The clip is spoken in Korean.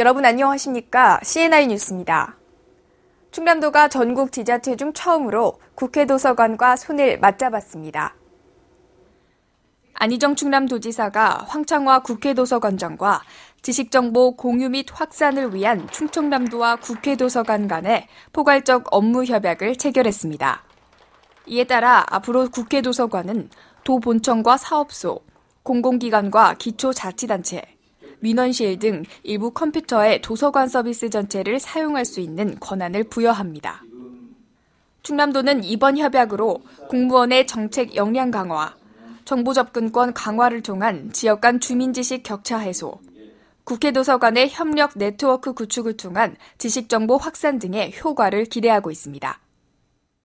여러분 안녕하십니까? CNI 뉴스입니다. 충남도가 전국 지자체 중 처음으로 국회 도서관과 손을 맞잡았습니다. 안희정 충남도지사가 황창화 국회 도서관장과 지식정보 공유 및 확산을 위한 충청남도와 국회 도서관 간의 포괄적 업무 협약을 체결했습니다. 이에 따라 앞으로 국회 도서관은 도본청과 사업소, 공공기관과 기초자치단체, 민원실 등 일부 컴퓨터에 도서관 서비스 전체를 사용할 수 있는 권한을 부여합니다. 충남도는 이번 협약으로 공무원의 정책 역량 강화, 정보 접근권 강화를 통한 지역 간 주민 지식 격차 해소, 국회 도서관의 협력 네트워크 구축을 통한 지식 정보 확산 등의 효과를 기대하고 있습니다.